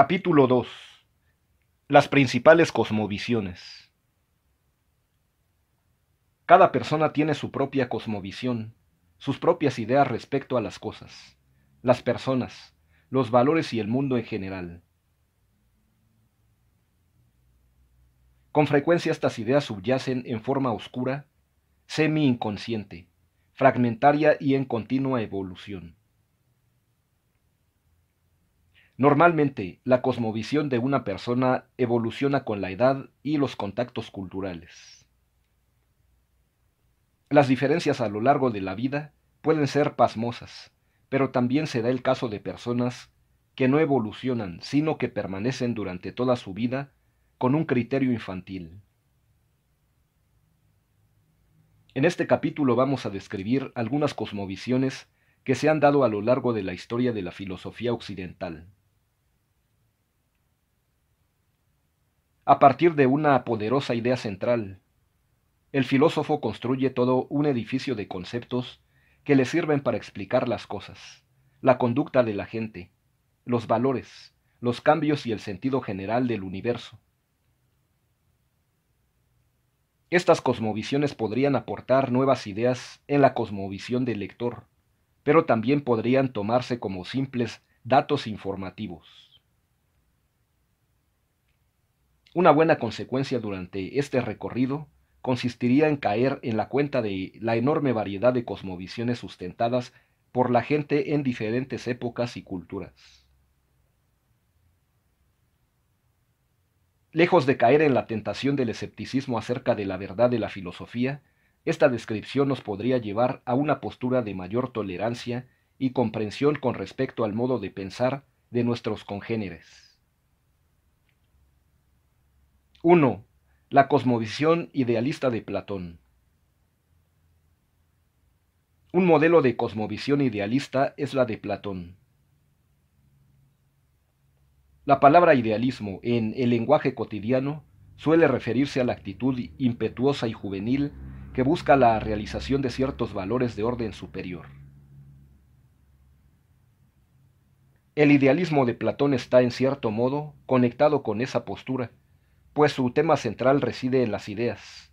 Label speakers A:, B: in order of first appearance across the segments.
A: Capítulo 2. Las principales cosmovisiones. Cada persona tiene su propia cosmovisión, sus propias ideas respecto a las cosas, las personas, los valores y el mundo en general. Con frecuencia estas ideas subyacen en forma oscura, semi-inconsciente, fragmentaria y en continua evolución. Normalmente, la cosmovisión de una persona evoluciona con la edad y los contactos culturales. Las diferencias a lo largo de la vida pueden ser pasmosas, pero también se da el caso de personas que no evolucionan, sino que permanecen durante toda su vida con un criterio infantil. En este capítulo vamos a describir algunas cosmovisiones que se han dado a lo largo de la historia de la filosofía occidental. a partir de una poderosa idea central. El filósofo construye todo un edificio de conceptos que le sirven para explicar las cosas, la conducta de la gente, los valores, los cambios y el sentido general del universo. Estas cosmovisiones podrían aportar nuevas ideas en la cosmovisión del lector, pero también podrían tomarse como simples datos informativos. Una buena consecuencia durante este recorrido consistiría en caer en la cuenta de la enorme variedad de cosmovisiones sustentadas por la gente en diferentes épocas y culturas. Lejos de caer en la tentación del escepticismo acerca de la verdad de la filosofía, esta descripción nos podría llevar a una postura de mayor tolerancia y comprensión con respecto al modo de pensar de nuestros congéneres. 1. La cosmovisión idealista de Platón. Un modelo de cosmovisión idealista es la de Platón. La palabra idealismo en el lenguaje cotidiano suele referirse a la actitud impetuosa y juvenil que busca la realización de ciertos valores de orden superior. El idealismo de Platón está en cierto modo conectado con esa postura pues su tema central reside en las ideas,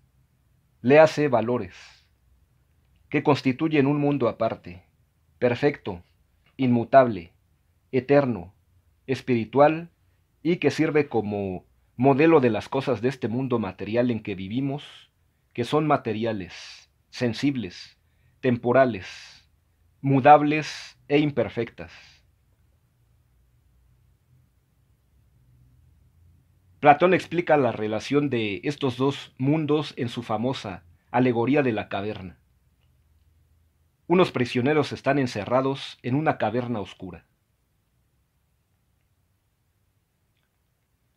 A: Le hace valores, que constituyen un mundo aparte, perfecto, inmutable, eterno, espiritual y que sirve como modelo de las cosas de este mundo material en que vivimos, que son materiales, sensibles, temporales, mudables e imperfectas. Platón explica la relación de estos dos mundos en su famosa alegoría de la caverna. Unos prisioneros están encerrados en una caverna oscura.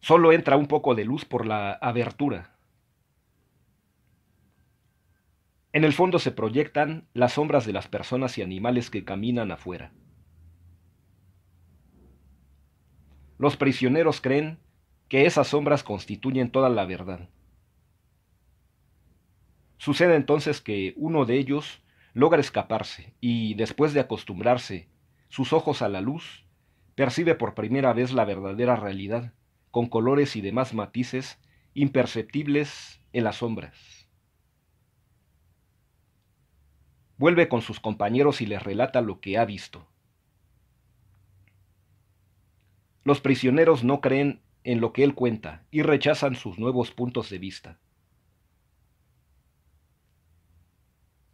A: Solo entra un poco de luz por la abertura. En el fondo se proyectan las sombras de las personas y animales que caminan afuera. Los prisioneros creen que esas sombras constituyen toda la verdad. Sucede entonces que uno de ellos logra escaparse y, después de acostumbrarse sus ojos a la luz, percibe por primera vez la verdadera realidad, con colores y demás matices imperceptibles en las sombras. Vuelve con sus compañeros y les relata lo que ha visto. Los prisioneros no creen en lo que él cuenta y rechazan sus nuevos puntos de vista.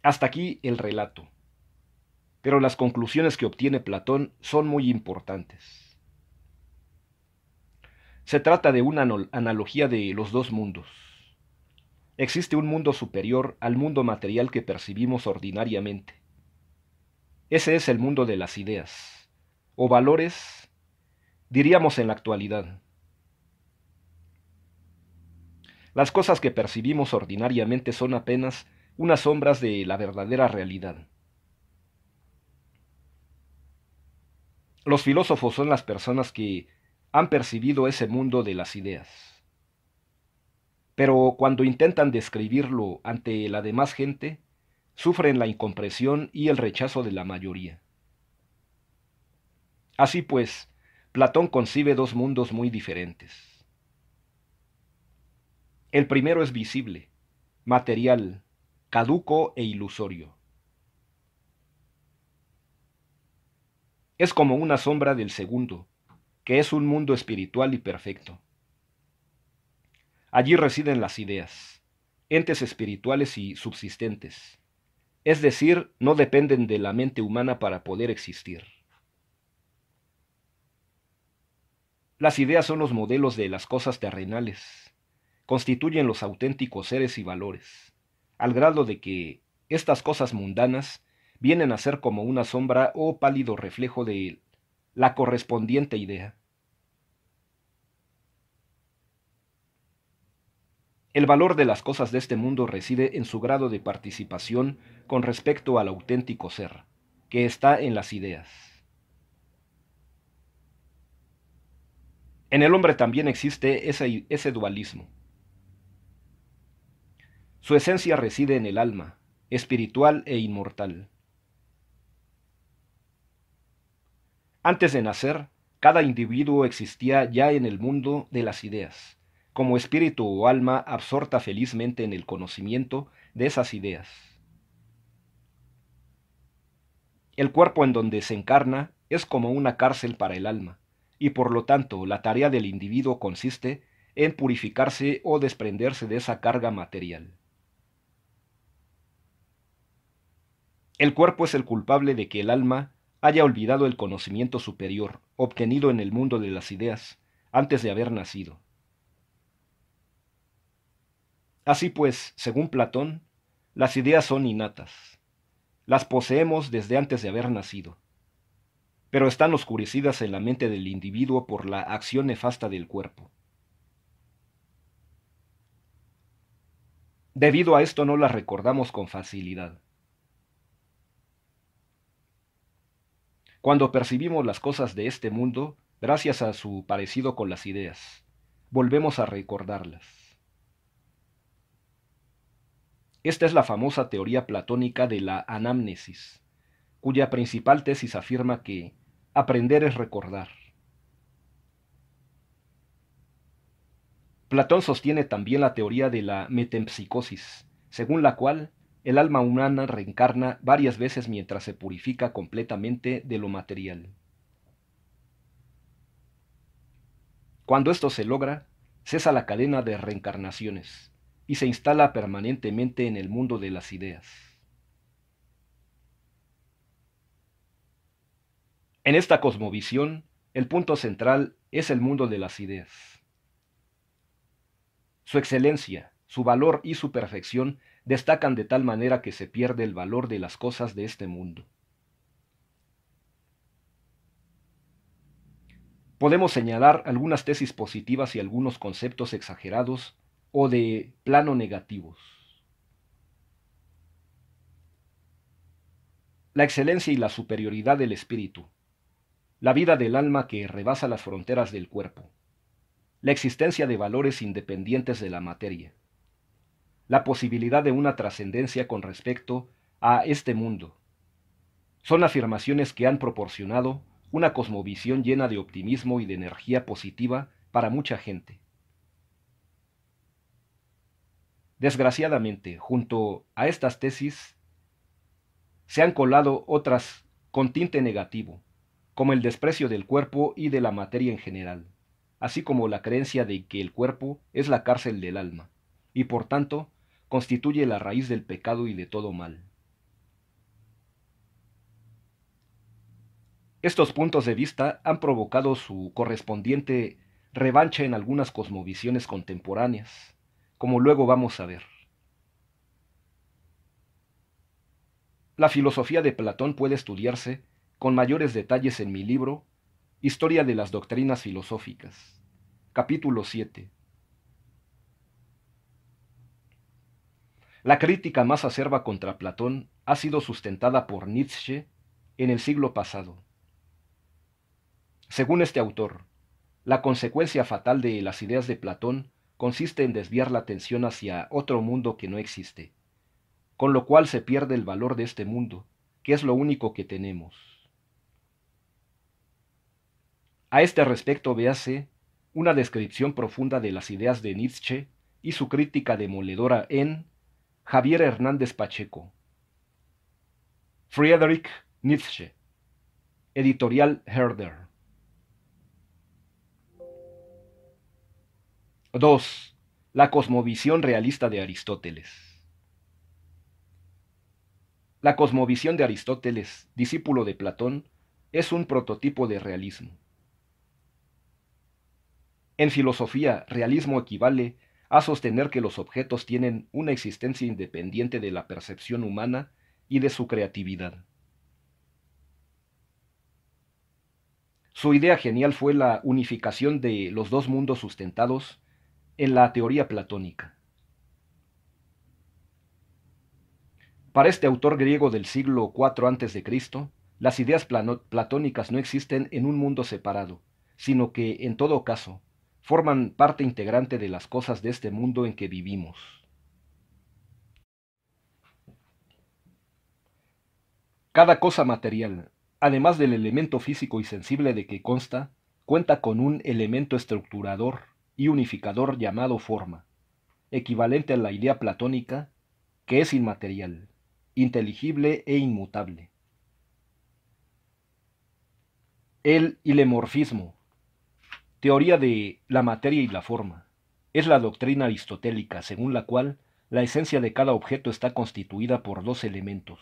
A: Hasta aquí el relato. Pero las conclusiones que obtiene Platón son muy importantes. Se trata de una analogía de los dos mundos. Existe un mundo superior al mundo material que percibimos ordinariamente. Ese es el mundo de las ideas, o valores, diríamos en la actualidad. Las cosas que percibimos ordinariamente son apenas unas sombras de la verdadera realidad. Los filósofos son las personas que han percibido ese mundo de las ideas. Pero cuando intentan describirlo ante la demás gente, sufren la incompresión y el rechazo de la mayoría. Así pues, Platón concibe dos mundos muy diferentes. El primero es visible, material, caduco e ilusorio. Es como una sombra del segundo, que es un mundo espiritual y perfecto. Allí residen las ideas, entes espirituales y subsistentes, es decir, no dependen de la mente humana para poder existir. Las ideas son los modelos de las cosas terrenales, constituyen los auténticos seres y valores, al grado de que estas cosas mundanas vienen a ser como una sombra o pálido reflejo de la correspondiente idea. El valor de las cosas de este mundo reside en su grado de participación con respecto al auténtico ser, que está en las ideas. En el hombre también existe ese, ese dualismo. Su esencia reside en el alma, espiritual e inmortal. Antes de nacer, cada individuo existía ya en el mundo de las ideas, como espíritu o alma absorta felizmente en el conocimiento de esas ideas. El cuerpo en donde se encarna es como una cárcel para el alma, y por lo tanto la tarea del individuo consiste en purificarse o desprenderse de esa carga material. El cuerpo es el culpable de que el alma haya olvidado el conocimiento superior obtenido en el mundo de las ideas antes de haber nacido. Así pues, según Platón, las ideas son innatas. Las poseemos desde antes de haber nacido. Pero están oscurecidas en la mente del individuo por la acción nefasta del cuerpo. Debido a esto no las recordamos con facilidad. cuando percibimos las cosas de este mundo gracias a su parecido con las ideas. Volvemos a recordarlas. Esta es la famosa teoría platónica de la anamnesis, cuya principal tesis afirma que aprender es recordar. Platón sostiene también la teoría de la metempsicosis, según la cual el alma humana reencarna varias veces mientras se purifica completamente de lo material. Cuando esto se logra, cesa la cadena de reencarnaciones y se instala permanentemente en el mundo de las ideas. En esta cosmovisión, el punto central es el mundo de las ideas. Su excelencia, su valor y su perfección destacan de tal manera que se pierde el valor de las cosas de este mundo. Podemos señalar algunas tesis positivas y algunos conceptos exagerados o de plano negativos. La excelencia y la superioridad del espíritu. La vida del alma que rebasa las fronteras del cuerpo. La existencia de valores independientes de la materia la posibilidad de una trascendencia con respecto a este mundo. Son afirmaciones que han proporcionado una cosmovisión llena de optimismo y de energía positiva para mucha gente. Desgraciadamente, junto a estas tesis, se han colado otras con tinte negativo, como el desprecio del cuerpo y de la materia en general, así como la creencia de que el cuerpo es la cárcel del alma, y por tanto constituye la raíz del pecado y de todo mal. Estos puntos de vista han provocado su correspondiente revancha en algunas cosmovisiones contemporáneas, como luego vamos a ver. La filosofía de Platón puede estudiarse con mayores detalles en mi libro Historia de las Doctrinas Filosóficas, capítulo 7, La crítica más acerba contra Platón ha sido sustentada por Nietzsche en el siglo pasado. Según este autor, la consecuencia fatal de las ideas de Platón consiste en desviar la atención hacia otro mundo que no existe, con lo cual se pierde el valor de este mundo, que es lo único que tenemos. A este respecto véase una descripción profunda de las ideas de Nietzsche y su crítica demoledora en Javier Hernández Pacheco. Friedrich Nietzsche. Editorial Herder. 2. La cosmovisión realista de Aristóteles. La cosmovisión de Aristóteles, discípulo de Platón, es un prototipo de realismo. En filosofía, realismo equivale a a sostener que los objetos tienen una existencia independiente de la percepción humana y de su creatividad. Su idea genial fue la unificación de los dos mundos sustentados en la teoría platónica. Para este autor griego del siglo IV a.C., las ideas platónicas no existen en un mundo separado, sino que, en todo caso, forman parte integrante de las cosas de este mundo en que vivimos. Cada cosa material, además del elemento físico y sensible de que consta, cuenta con un elemento estructurador y unificador llamado forma, equivalente a la idea platónica, que es inmaterial, inteligible e inmutable. El ilemorfismo, Teoría de la materia y la forma. Es la doctrina aristotélica según la cual la esencia de cada objeto está constituida por dos elementos,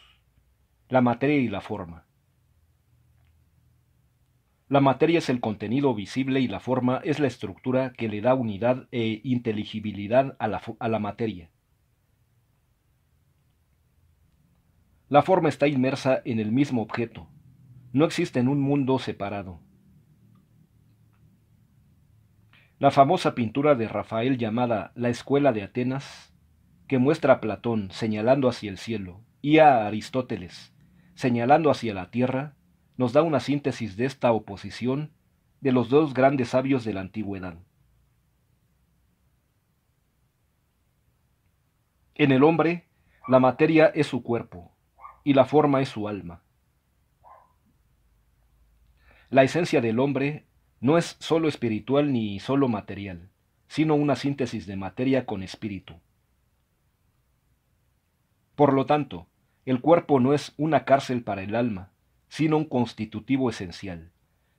A: la materia y la forma. La materia es el contenido visible y la forma es la estructura que le da unidad e inteligibilidad a la, materia. La forma está inmersa en el mismo objeto. No existe en un mundo separado. La famosa pintura de Rafael llamada La Escuela de Atenas, que muestra a Platón señalando hacia el cielo y a Aristóteles señalando hacia la tierra, nos da una síntesis de esta oposición de los dos grandes sabios de la antigüedad. En el hombre, la materia es su cuerpo y la forma es su alma. La esencia del hombre no es sólo espiritual ni sólo material, sino una síntesis de materia con espíritu. Por lo tanto, el cuerpo no es una cárcel para el alma, sino un constitutivo esencial,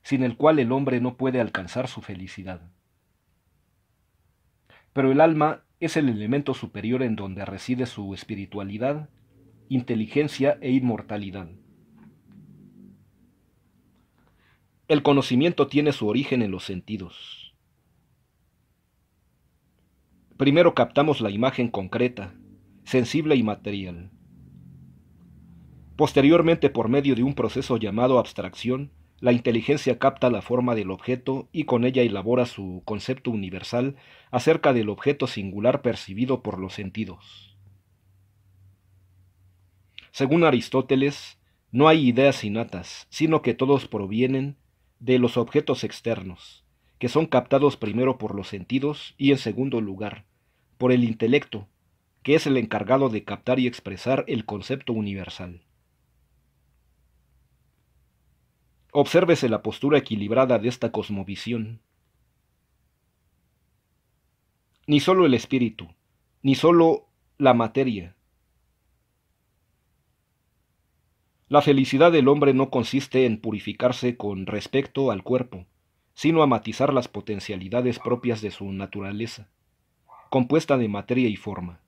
A: sin el cual el hombre no puede alcanzar su felicidad. Pero el alma es el elemento superior en donde reside su espiritualidad, inteligencia e inmortalidad. El conocimiento tiene su origen en los sentidos. Primero captamos la imagen concreta, sensible y material. Posteriormente, por medio de un proceso llamado abstracción, la inteligencia capta la forma del objeto y con ella elabora su concepto universal acerca del objeto singular percibido por los sentidos. Según Aristóteles, no hay ideas innatas, sino que todos provienen de los objetos externos, que son captados primero por los sentidos y en segundo lugar, por el intelecto, que es el encargado de captar y expresar el concepto universal. Obsérvese la postura equilibrada de esta cosmovisión. Ni sólo el espíritu, ni sólo la materia, La felicidad del hombre no consiste en purificarse con respecto al cuerpo, sino a matizar las potencialidades propias de su naturaleza, compuesta de materia y forma.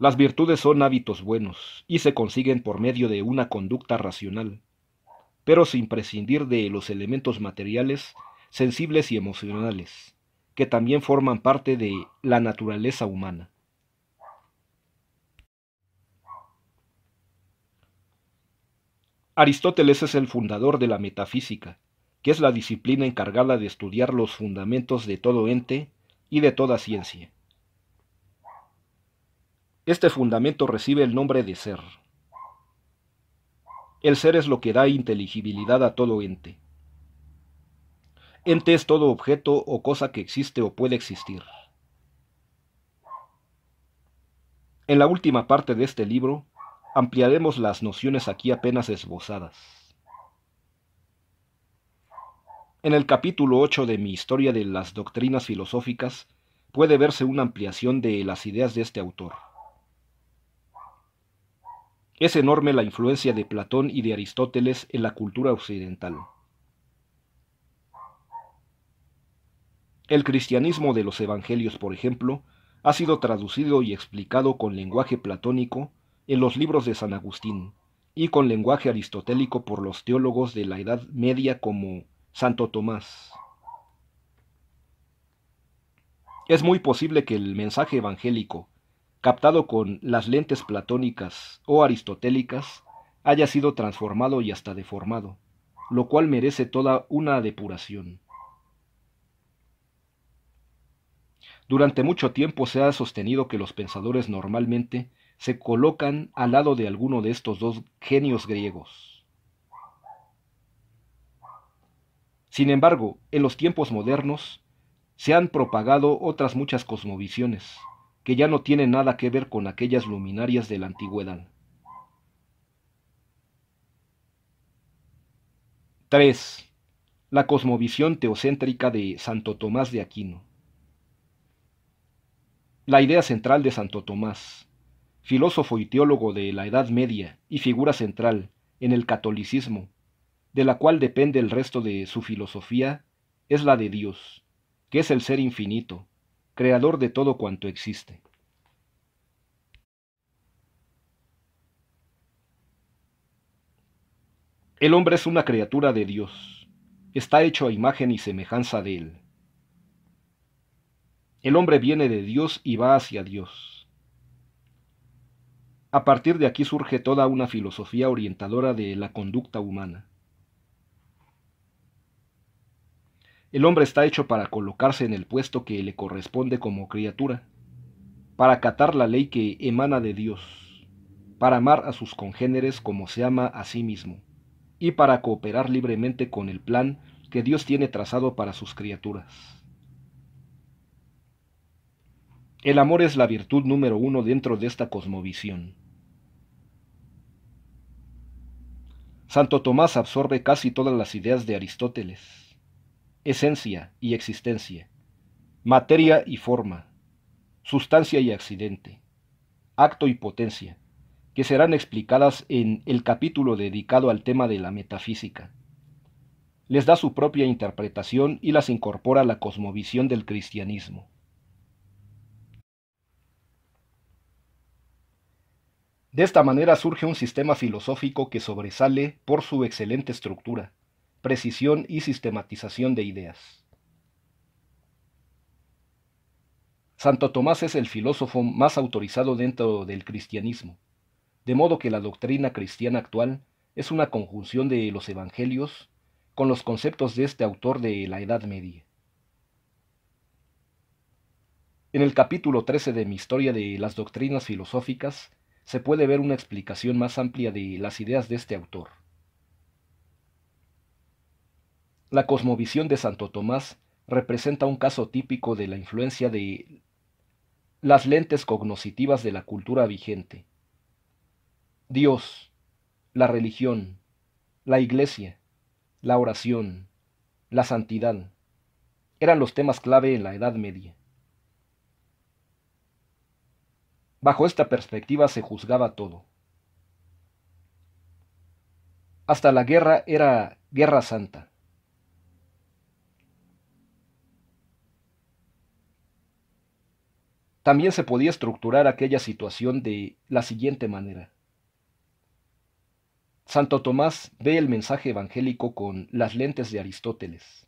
A: Las virtudes son hábitos buenos y se consiguen por medio de una conducta racional, pero sin prescindir de los elementos materiales, sensibles y emocionales, que también forman parte de la naturaleza humana. Aristóteles es el fundador de la metafísica, que es la disciplina encargada de estudiar los fundamentos de todo ente y de toda ciencia. Este fundamento recibe el nombre de ser. El ser es lo que da inteligibilidad a todo ente. Ente es todo objeto o cosa que existe o puede existir. En la última parte de este libro, ampliaremos las nociones aquí apenas esbozadas. En el capítulo 8 de mi Historia de las Doctrinas Filosóficas puede verse una ampliación de las ideas de este autor. Es enorme la influencia de Platón y de Aristóteles en la cultura occidental. El cristianismo de los evangelios, por ejemplo, ha sido traducido y explicado con lenguaje platónico en los libros de San Agustín y con lenguaje aristotélico por los teólogos de la Edad Media como Santo Tomás. Es muy posible que el mensaje evangélico, captado con las lentes platónicas o aristotélicas, haya sido transformado y hasta deformado, lo cual merece toda una depuración. Durante mucho tiempo se ha sostenido que los pensadores normalmente se colocan al lado de alguno de estos dos genios griegos. Sin embargo, en los tiempos modernos se han propagado otras muchas cosmovisiones, que ya no tienen nada que ver con aquellas luminarias de la antigüedad. 3. La cosmovisión teocéntrica de Santo Tomás de Aquino. La idea central de Santo Tomás filósofo y teólogo de la Edad Media y figura central en el catolicismo, de la cual depende el resto de su filosofía, es la de Dios, que es el ser infinito, creador de todo cuanto existe. El hombre es una criatura de Dios, está hecho a imagen y semejanza de Él. El hombre viene de Dios y va hacia Dios. A partir de aquí surge toda una filosofía orientadora de la conducta humana. El hombre está hecho para colocarse en el puesto que le corresponde como criatura, para acatar la ley que emana de Dios, para amar a sus congéneres como se ama a sí mismo, y para cooperar libremente con el plan que Dios tiene trazado para sus criaturas. El amor es la virtud número uno dentro de esta cosmovisión. Santo Tomás absorbe casi todas las ideas de Aristóteles. Esencia y existencia. Materia y forma. Sustancia y accidente. Acto y potencia, que serán explicadas en el capítulo dedicado al tema de la metafísica. Les da su propia interpretación y las incorpora a la cosmovisión del cristianismo. De esta manera surge un sistema filosófico que sobresale por su excelente estructura, precisión y sistematización de ideas. Santo Tomás es el filósofo más autorizado dentro del cristianismo, de modo que la doctrina cristiana actual es una conjunción de los evangelios con los conceptos de este autor de la Edad Media. En el capítulo 13 de mi historia de las doctrinas filosóficas, se puede ver una explicación más amplia de las ideas de este autor. La cosmovisión de Santo Tomás representa un caso típico de la influencia de las lentes cognoscitivas de la cultura vigente. Dios, la religión, la iglesia, la oración, la santidad, eran los temas clave en la Edad Media. Bajo esta perspectiva se juzgaba todo. Hasta la guerra era guerra santa. También se podía estructurar aquella situación de la siguiente manera. Santo Tomás ve el mensaje evangélico con las lentes de Aristóteles,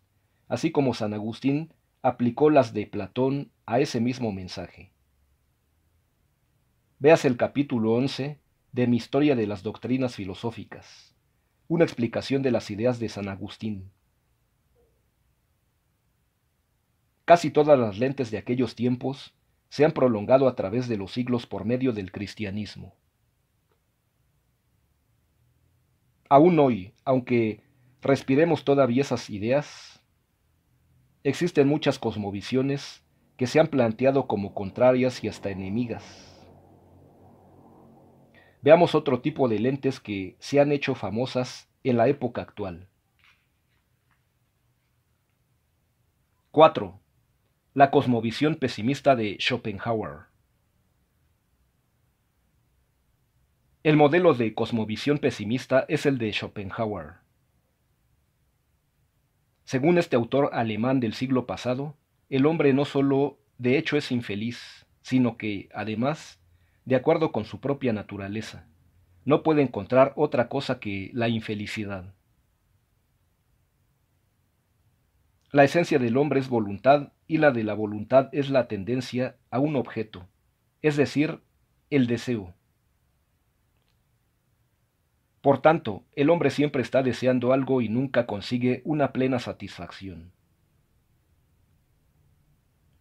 A: así como San Agustín aplicó las de Platón a ese mismo mensaje. Veas el capítulo 11 de Mi historia de las doctrinas filosóficas, una explicación de las ideas de San Agustín. Casi todas las lentes de aquellos tiempos se han prolongado a través de los siglos por medio del cristianismo. Aún hoy, aunque respiremos todavía esas ideas, existen muchas cosmovisiones que se han planteado como contrarias y hasta enemigas. Veamos otro tipo de lentes que se han hecho famosas en la época actual. 4. La cosmovisión pesimista de Schopenhauer. El modelo de cosmovisión pesimista es el de Schopenhauer. Según este autor alemán del siglo pasado, el hombre no solo de hecho es infeliz, sino que, además, de acuerdo con su propia naturaleza. No puede encontrar otra cosa que la infelicidad. La esencia del hombre es voluntad y la de la voluntad es la tendencia a un objeto, es decir, el deseo. Por tanto, el hombre siempre está deseando algo y nunca consigue una plena satisfacción.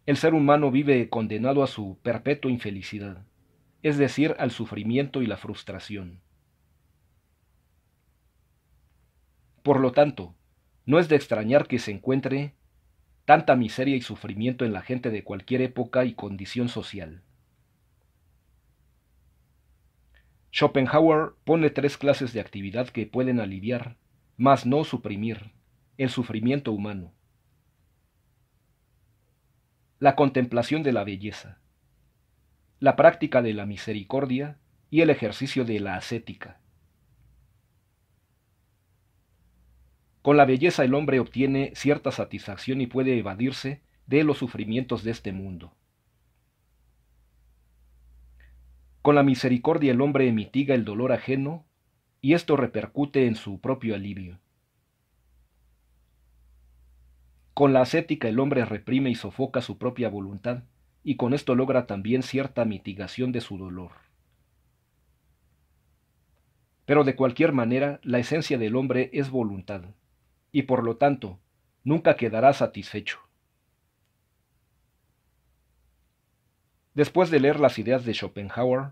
A: El ser humano vive condenado a su perpetua infelicidad es decir, al sufrimiento y la frustración. Por lo tanto, no es de extrañar que se encuentre tanta miseria y sufrimiento en la gente de cualquier época y condición social. Schopenhauer pone tres clases de actividad que pueden aliviar, mas no suprimir, el sufrimiento humano. La contemplación de la belleza la práctica de la misericordia y el ejercicio de la ascética. Con la belleza el hombre obtiene cierta satisfacción y puede evadirse de los sufrimientos de este mundo. Con la misericordia el hombre mitiga el dolor ajeno y esto repercute en su propio alivio. Con la ascética el hombre reprime y sofoca su propia voluntad y con esto logra también cierta mitigación de su dolor. Pero de cualquier manera, la esencia del hombre es voluntad, y por lo tanto, nunca quedará satisfecho. Después de leer las ideas de Schopenhauer,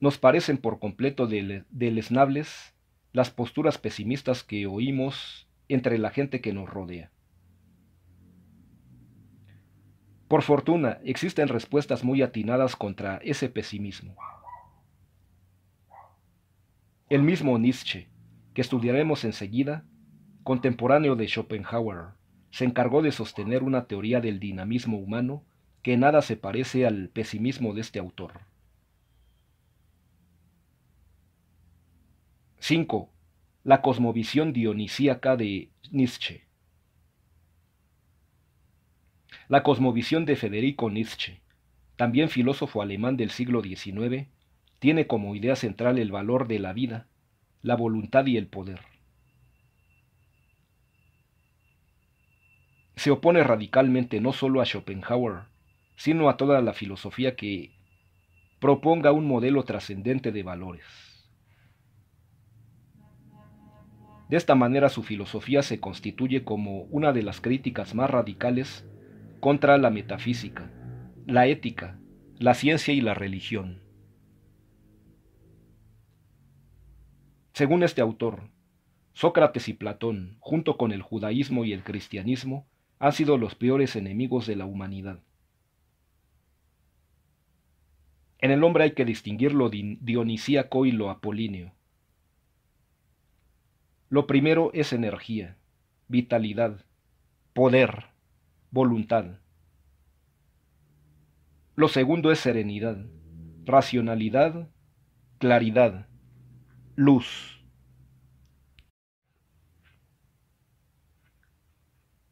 A: nos parecen por completo deleznables las posturas pesimistas que oímos entre la gente que nos rodea. Por fortuna, existen respuestas muy atinadas contra ese pesimismo. El mismo Nietzsche, que estudiaremos enseguida, contemporáneo de Schopenhauer, se encargó de sostener una teoría del dinamismo humano que nada se parece al pesimismo de este autor. 5. La cosmovisión dionisíaca de Nietzsche. La cosmovisión de Federico Nietzsche, también filósofo alemán del siglo XIX, tiene como idea central el valor de la vida, la voluntad y el poder. Se opone radicalmente no solo a Schopenhauer, sino a toda la filosofía que proponga un modelo trascendente de valores. De esta manera su filosofía se constituye como una de las críticas más radicales contra la metafísica, la ética, la ciencia y la religión. Según este autor, Sócrates y Platón, junto con el judaísmo y el cristianismo, han sido los peores enemigos de la humanidad. En el hombre hay que distinguir lo dionisíaco y lo apolíneo. Lo primero es energía, vitalidad, poder, voluntad. Lo segundo es serenidad, racionalidad, claridad, luz.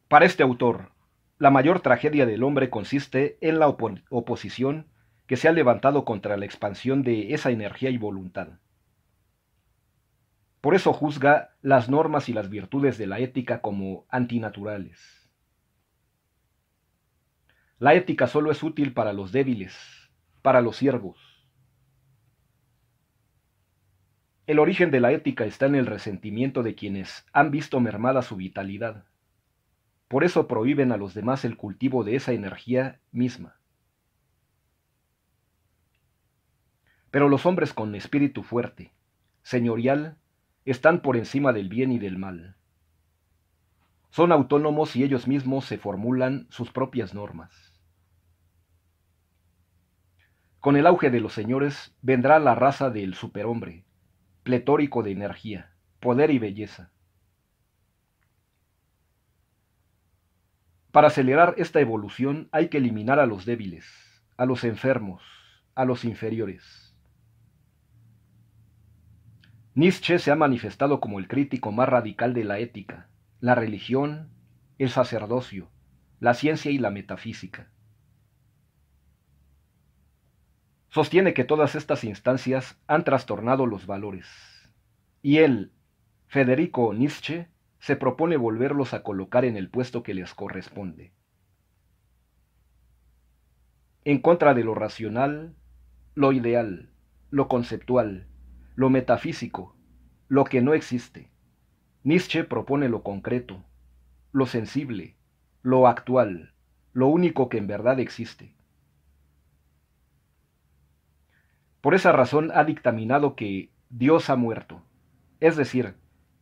A: Para este autor, la mayor tragedia del hombre consiste en la oposición que se ha levantado contra la expansión de esa energía y voluntad. Por eso juzga las normas y las virtudes de la ética como antinaturales. La ética solo es útil para los débiles, para los siervos. El origen de la ética está en el resentimiento de quienes han visto mermada su vitalidad. Por eso prohíben a los demás el cultivo de esa energía misma. Pero los hombres con espíritu fuerte, señorial, están por encima del bien y del mal. Son autónomos y ellos mismos se formulan sus propias normas. Con el auge de los señores vendrá la raza del superhombre, pletórico de energía, poder y belleza. Para acelerar esta evolución hay que eliminar a los débiles, a los enfermos, a los inferiores. Nietzsche se ha manifestado como el crítico más radical de la ética, la religión, el sacerdocio, la ciencia y la metafísica. Sostiene que todas estas instancias han trastornado los valores, y él, Federico Nietzsche, se propone volverlos a colocar en el puesto que les corresponde. En contra de lo racional, lo ideal, lo conceptual, lo metafísico, lo que no existe. Nietzsche propone lo concreto, lo sensible, lo actual, lo único que en verdad existe. Por esa razón ha dictaminado que Dios ha muerto, es decir,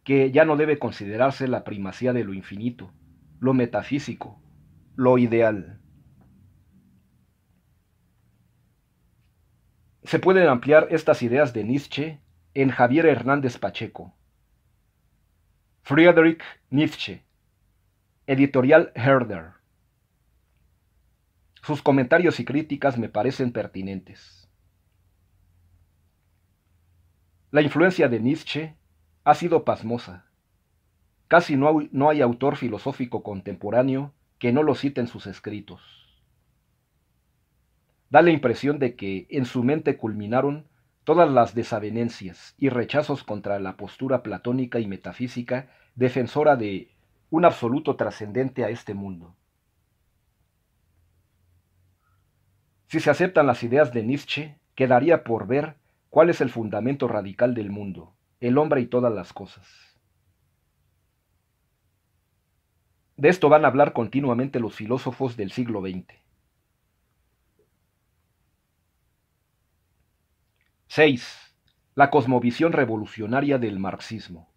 A: que ya no debe considerarse la primacía de lo infinito, lo metafísico, lo ideal. Se pueden ampliar estas ideas de Nietzsche en Javier Hernández Pacheco, Friedrich Nietzsche, editorial Herder. Sus comentarios y críticas me parecen pertinentes. La influencia de Nietzsche ha sido pasmosa. Casi no, no hay autor filosófico contemporáneo que no lo cite en sus escritos. Da la impresión de que en su mente culminaron todas las desavenencias y rechazos contra la postura platónica y metafísica defensora de un absoluto trascendente a este mundo. Si se aceptan las ideas de Nietzsche, quedaría por ver cuál es el fundamento radical del mundo, el hombre y todas las cosas. De esto van a hablar continuamente los filósofos del siglo XX. 6. La cosmovisión revolucionaria del marxismo.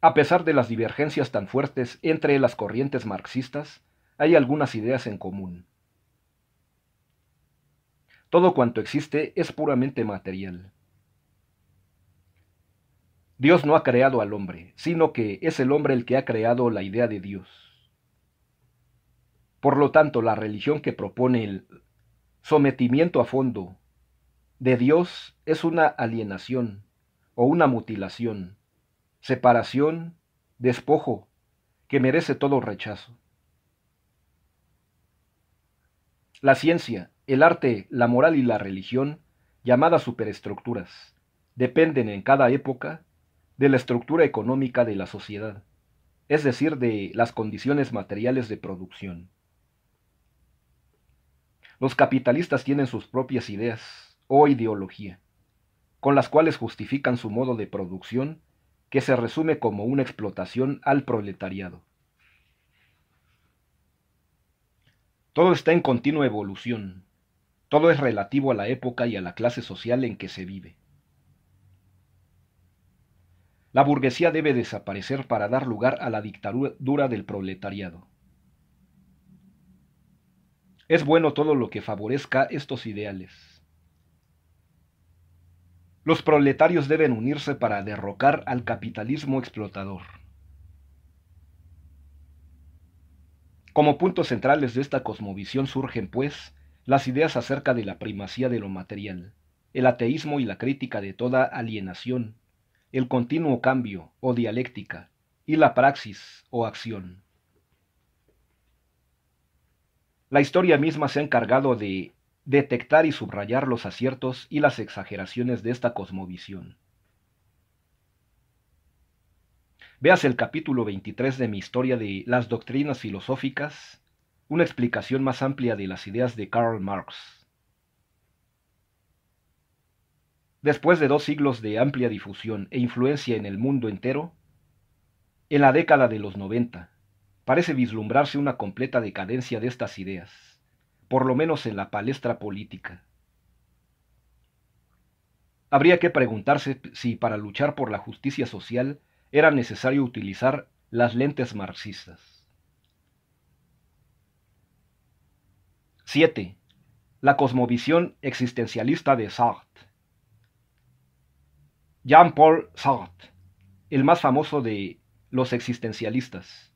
A: A pesar de las divergencias tan fuertes entre las corrientes marxistas, hay algunas ideas en común. Todo cuanto existe es puramente material. Dios no ha creado al hombre, sino que es el hombre el que ha creado la idea de Dios. Por lo tanto, la religión que propone el sometimiento a fondo de Dios es una alienación o una mutilación, separación, despojo, que merece todo rechazo. La ciencia, el arte, la moral y la religión, llamadas superestructuras, dependen en cada época de la estructura económica de la sociedad, es decir, de las condiciones materiales de producción. Los capitalistas tienen sus propias ideas o ideología, con las cuales justifican su modo de producción, que se resume como una explotación al proletariado. Todo está en continua evolución. Todo es relativo a la época y a la clase social en que se vive. La burguesía debe desaparecer para dar lugar a la dictadura del proletariado. Es bueno todo lo que favorezca estos ideales. Los proletarios deben unirse para derrocar al capitalismo explotador. Como puntos centrales de esta cosmovisión surgen, pues, las ideas acerca de la primacía de lo material, el ateísmo y la crítica de toda alienación, el continuo cambio o dialéctica, y la praxis o acción. La historia misma se ha encargado de detectar y subrayar los aciertos y las exageraciones de esta cosmovisión. Veas el capítulo 23 de mi historia de las doctrinas filosóficas, una explicación más amplia de las ideas de Karl Marx. Después de dos siglos de amplia difusión e influencia en el mundo entero, en la década de los 90, parece vislumbrarse una completa decadencia de estas ideas, por lo menos en la palestra política. Habría que preguntarse si para luchar por la justicia social era necesario utilizar las lentes marxistas. 7. La cosmovisión existencialista de Sartre. Jean-Paul Sartre, el más famoso de los existencialistas,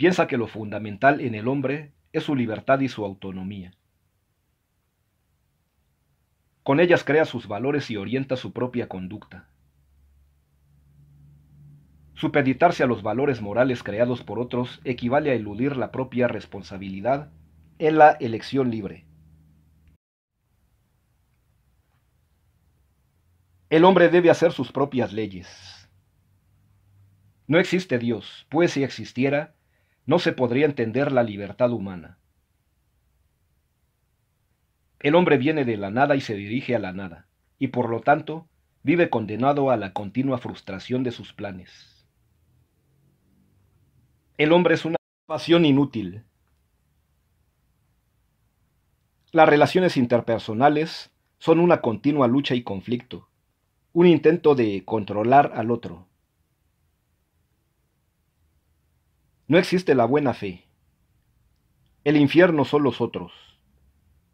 A: Piensa que lo fundamental en el hombre es su libertad y su autonomía. Con ellas crea sus valores y orienta su propia conducta. Supeditarse a los valores morales creados por otros equivale a eludir la propia responsabilidad en la elección libre. El hombre debe hacer sus propias leyes. No existe Dios, pues si existiera, no se podría entender la libertad humana. El hombre viene de la nada y se dirige a la nada, y por lo tanto vive condenado a la continua frustración de sus planes. El hombre es una pasión inútil. Las relaciones interpersonales son una continua lucha y conflicto, un intento de controlar al otro, No existe la buena fe. El infierno son los otros.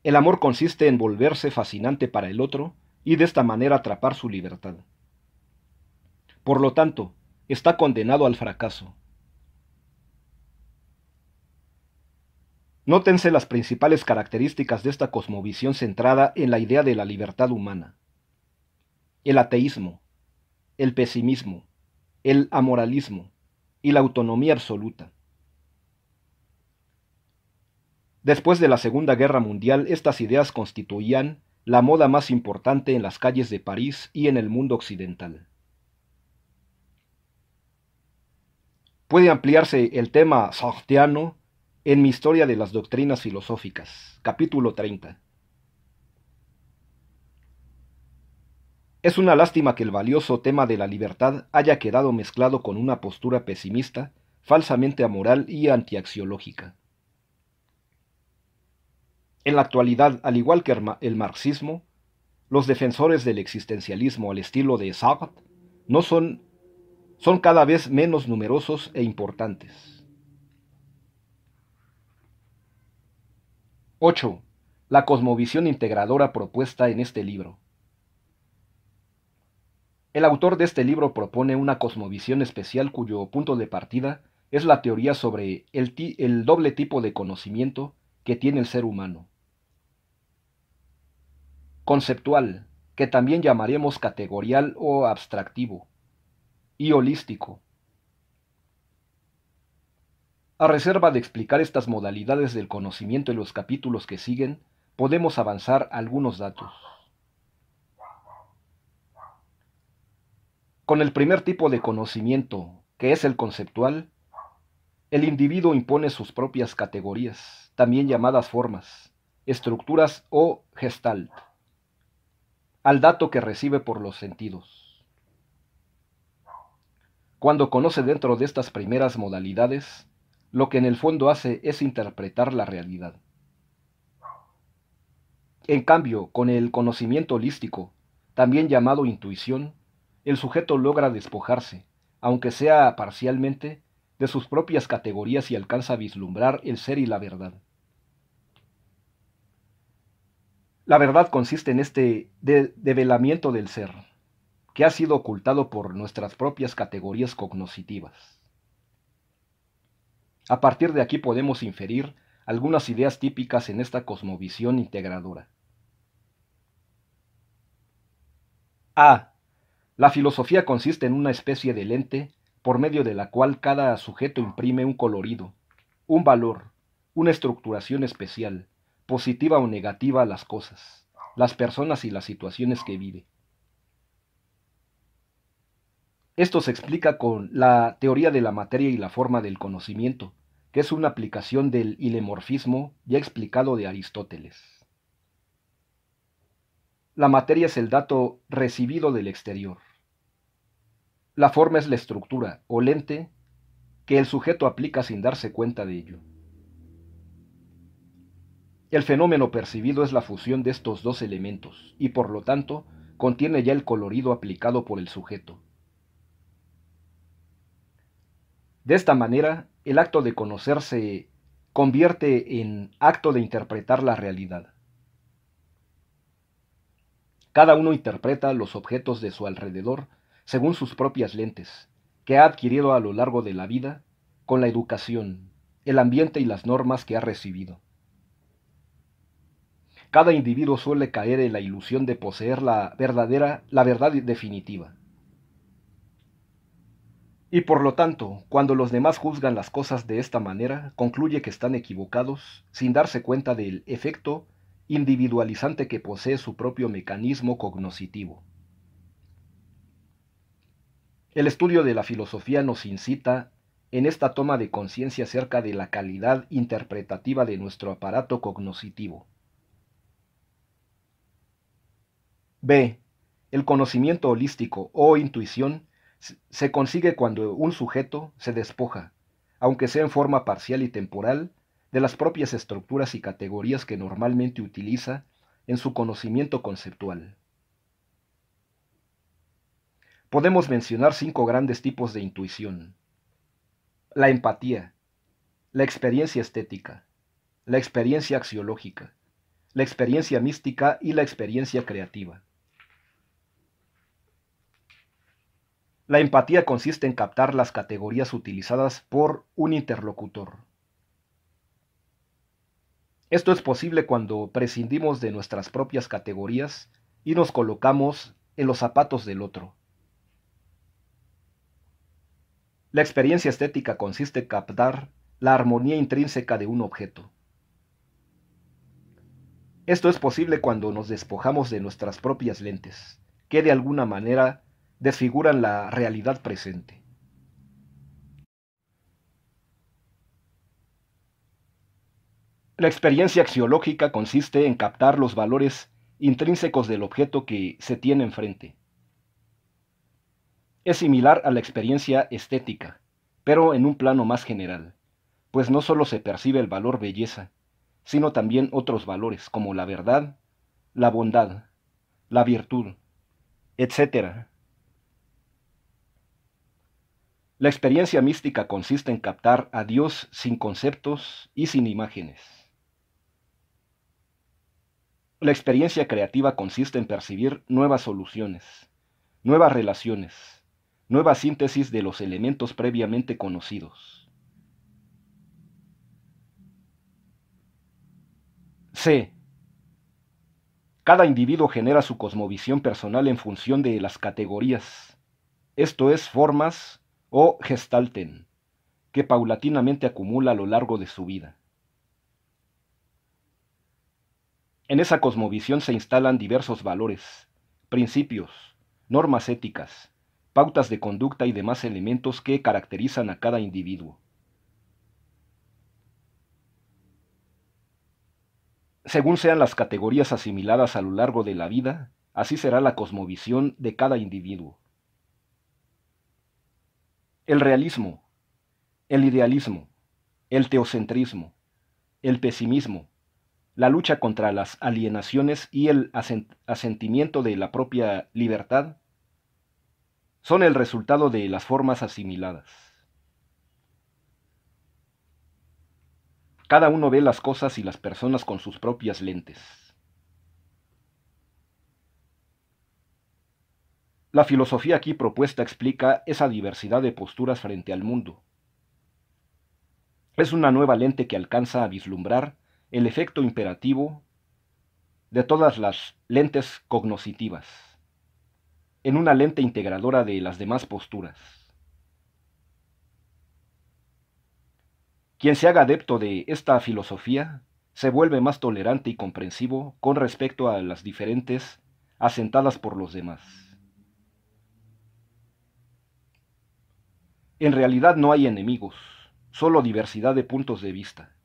A: El amor consiste en volverse fascinante para el otro y de esta manera atrapar su libertad. Por lo tanto, está condenado al fracaso. Nótense las principales características de esta cosmovisión centrada en la idea de la libertad humana. El ateísmo, el pesimismo, el amoralismo, y la autonomía absoluta. Después de la Segunda Guerra Mundial, estas ideas constituían la moda más importante en las calles de París y en el mundo occidental. Puede ampliarse el tema sartiano en mi historia de las doctrinas filosóficas, capítulo 30. Es una lástima que el valioso tema de la libertad haya quedado mezclado con una postura pesimista, falsamente amoral y antiaxiológica. En la actualidad, al igual que el marxismo, los defensores del existencialismo al estilo de Sartre no son, son cada vez menos numerosos e importantes. 8. La cosmovisión integradora propuesta en este libro. El autor de este libro propone una cosmovisión especial cuyo punto de partida es la teoría sobre el, doble tipo de conocimiento que tiene el ser humano. Conceptual, que también llamaremos categorial o abstractivo, y holístico. A reserva de explicar estas modalidades del conocimiento en los capítulos que siguen, podemos avanzar algunos datos. Con el primer tipo de conocimiento, que es el conceptual, el individuo impone sus propias categorías, también llamadas formas, estructuras o gestalt, al dato que recibe por los sentidos. Cuando conoce dentro de estas primeras modalidades, lo que en el fondo hace es interpretar la realidad. En cambio, con el conocimiento holístico, también llamado intuición, el sujeto logra despojarse, aunque sea parcialmente, de sus propias categorías y alcanza a vislumbrar el ser y la verdad. La verdad consiste en este develamiento del ser, que ha sido ocultado por nuestras propias categorías cognoscitivas. A partir de aquí podemos inferir algunas ideas típicas en esta cosmovisión integradora. A. La filosofía consiste en una especie de lente por medio de la cual cada sujeto imprime un colorido, un valor, una estructuración especial, positiva o negativa a las cosas, las personas y las situaciones que vive. Esto se explica con la teoría de la materia y la forma del conocimiento, que es una aplicación del ilemorfismo ya explicado de Aristóteles. La materia es el dato recibido del exterior. La forma es la estructura o lente que el sujeto aplica sin darse cuenta de ello. El fenómeno percibido es la fusión de estos dos elementos y por lo tanto contiene ya el colorido aplicado por el sujeto. De esta manera, el acto de conocerse convierte en acto de interpretar la realidad. Cada uno interpreta los objetos de su alrededor según sus propias lentes, que ha adquirido a lo largo de la vida con la educación, el ambiente y las normas que ha recibido. Cada individuo suele caer en la ilusión de poseer la verdadera, la verdad definitiva. Y por lo tanto, cuando los demás juzgan las cosas de esta manera, concluye que están equivocados sin darse cuenta del efecto individualizante que posee su propio mecanismo cognoscitivo. El estudio de la filosofía nos incita, en esta toma de conciencia acerca de la calidad interpretativa de nuestro aparato cognoscitivo. B. El conocimiento holístico o intuición se consigue cuando un sujeto se despoja, aunque sea en forma parcial y temporal, de las propias estructuras y categorías que normalmente utiliza en su conocimiento conceptual podemos mencionar cinco grandes tipos de intuición. La empatía, la experiencia estética, la experiencia axiológica, la experiencia mística y la experiencia creativa. La empatía consiste en captar las categorías utilizadas por un interlocutor. Esto es posible cuando prescindimos de nuestras propias categorías y nos colocamos en los zapatos del otro. La experiencia estética consiste en captar la armonía intrínseca de un objeto. Esto es posible cuando nos despojamos de nuestras propias lentes, que de alguna manera desfiguran la realidad presente. La experiencia axiológica consiste en captar los valores intrínsecos del objeto que se tiene enfrente es similar a la experiencia estética, pero en un plano más general, pues no solo se percibe el valor belleza, sino también otros valores como la verdad, la bondad, la virtud, etc. La experiencia mística consiste en captar a Dios sin conceptos y sin imágenes. La experiencia creativa consiste en percibir nuevas soluciones, nuevas relaciones, nueva síntesis de los elementos previamente conocidos. C. Cada individuo genera su cosmovisión personal en función de las categorías, esto es formas o gestalten, que paulatinamente acumula a lo largo de su vida. En esa cosmovisión se instalan diversos valores, principios, normas éticas, pautas de conducta y demás elementos que caracterizan a cada individuo. Según sean las categorías asimiladas a lo largo de la vida, así será la cosmovisión de cada individuo. El realismo, el idealismo, el teocentrismo, el pesimismo, la lucha contra las alienaciones y el asentimiento de la propia libertad son el resultado de las formas asimiladas. Cada uno ve las cosas y las personas con sus propias lentes. La filosofía aquí propuesta explica esa diversidad de posturas frente al mundo. Es una nueva lente que alcanza a vislumbrar el efecto imperativo de todas las lentes cognoscitivas en una lente integradora de las demás posturas. Quien se haga adepto de esta filosofía se vuelve más tolerante y comprensivo con respecto a las diferentes asentadas por los demás. En realidad no hay enemigos, solo diversidad de puntos de vista.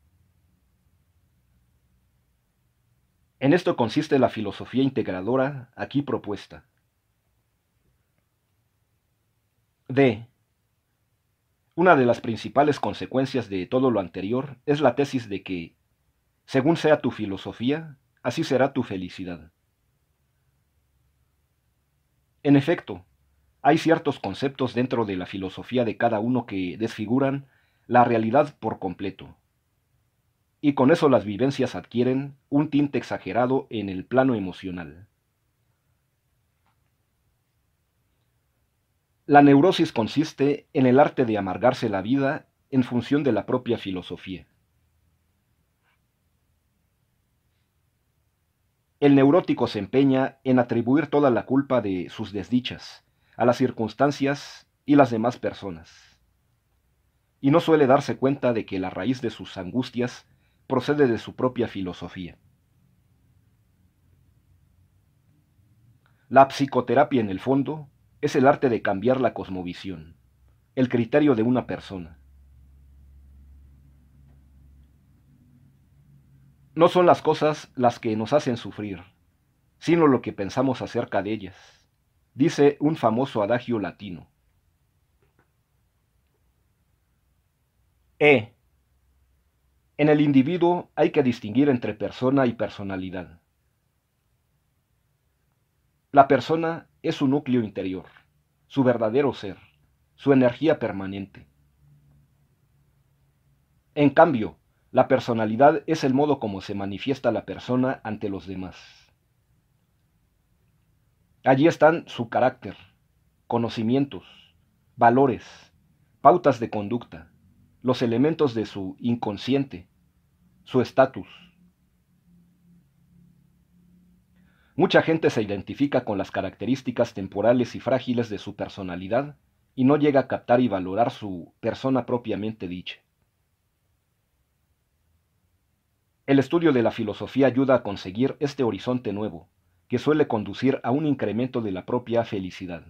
A: En esto consiste la filosofía integradora aquí propuesta. D. Una de las principales consecuencias de todo lo anterior es la tesis de que, según sea tu filosofía, así será tu felicidad. En efecto, hay ciertos conceptos dentro de la filosofía de cada uno que desfiguran la realidad por completo. Y con eso las vivencias adquieren un tinte exagerado en el plano emocional. La neurosis consiste en el arte de amargarse la vida en función de la propia filosofía. El neurótico se empeña en atribuir toda la culpa de sus desdichas a las circunstancias y las demás personas. Y no suele darse cuenta de que la raíz de sus angustias procede de su propia filosofía. La psicoterapia en el fondo es el arte de cambiar la cosmovisión, el criterio de una persona. No son las cosas las que nos hacen sufrir, sino lo que pensamos acerca de ellas, dice un famoso adagio latino. E. En el individuo hay que distinguir entre persona y personalidad. La persona es su núcleo interior, su verdadero ser, su energía permanente. En cambio, la personalidad es el modo como se manifiesta la persona ante los demás. Allí están su carácter, conocimientos, valores, pautas de conducta, los elementos de su inconsciente, su estatus, Mucha gente se identifica con las características temporales y frágiles de su personalidad y no llega a captar y valorar su persona propiamente dicha. El estudio de la filosofía ayuda a conseguir este horizonte nuevo, que suele conducir a un incremento de la propia felicidad.